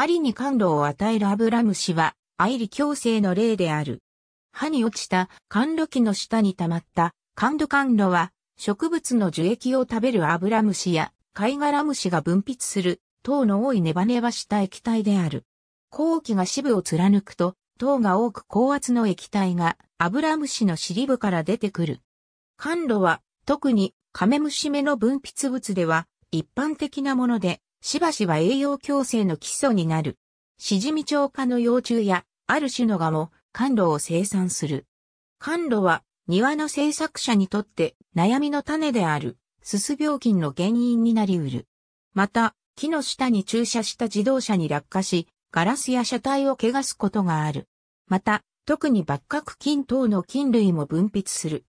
アリに甘露を与えるアブラムシは、アイリ共生の例である。歯に落ちた甘露器の下に溜まった甘露甘露は、植物の樹液を食べるアブラムシや貝殻虫が分泌する糖の多いネバネバした液体である。後期が支部を貫くと、糖が多く高圧の液体がアブラムシの尻部から出てくる。甘露は、特にカメムシ目の分泌物では一般的なもので、しばしば栄養共生の基礎になる。シジミチョウ科の幼虫や、ある種のガも、甘露を生産する。甘露は、庭の製作者にとって悩みの種である、すす病菌の原因になりうる。また、木の下に駐車した自動車に落下し、ガラスや車体を汚すことがある。また、特にカク菌等の菌類も分泌する。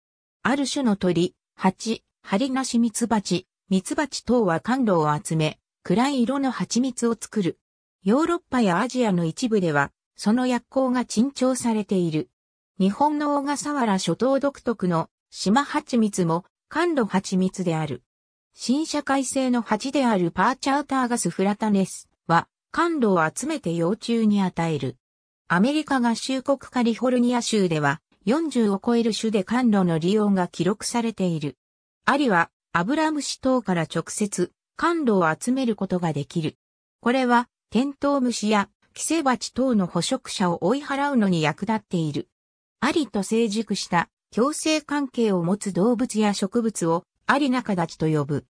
ある種の鳥、蜂、ハリナシミツバチ、ミツバチ等は甘露を集め、暗い色の蜂蜜を作る。ヨーロッパやアジアの一部では、その薬効が珍重されている。日本の小笠原諸島独特の島蜂蜜も甘露蜂蜜である。新社会性の蜂であるパーチャーターガスフラタネスは甘露を集めて幼虫に与える。アメリカ合衆国カリフォルニア州では40を超える種で甘露の利用が記録されている。アリはアブラムシ等から直接甘露を集めることができる。これは、テントウムシやキセバチ等の捕食者を追い払うのに役立っている。ありと成熟した共生関係を持つ動物や植物をアリ仲立ちと呼ぶ。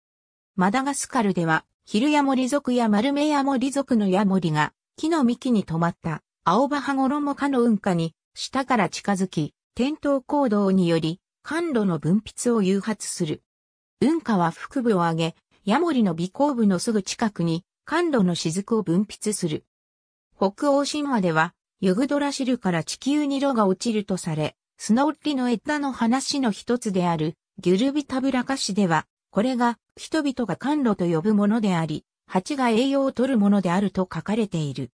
マダガスカルでは、ヒルヤモリ族やマルメヤモリ族のヤモリが木の幹に止まった青葉ロモカの雲下に下から近づき、転倒行動により、甘露の分泌を誘発する。雲下は腹部を上げ、ヤモリの尾行部のすぐ近くに、甘露の雫を分泌する。北欧神話では、ユグドラシルから地球に炉が落ちるとされ、スノーリの枝の話の一つである、ギュルビタブラカシでは、これが人々が甘露と呼ぶものであり、蜂が栄養を取るものであると書かれている。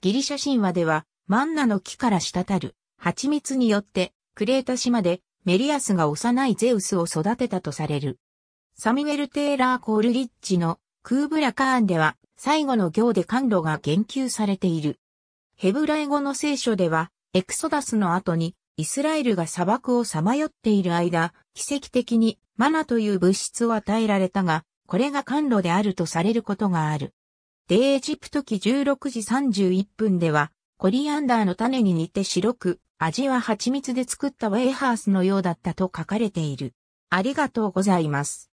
ギリシャ神話では、マンナの木から滴る、蜂蜜によって、クレータ島でメリアスが幼いゼウスを育てたとされる。サミュエル・テーラー・コールリッチのクーブラカーンでは最後の行で甘露が言及されている。ヘブライ語の聖書ではエクソダスの後にイスラエルが砂漠をさまよっている間、奇跡的にマナという物質を与えられたが、これが甘露であるとされることがある。イエジプト記16時31分では、コリアンダーの種に似て白く、味は蜂蜜で作ったウェイハースのようだったと書かれている。ありがとうございます。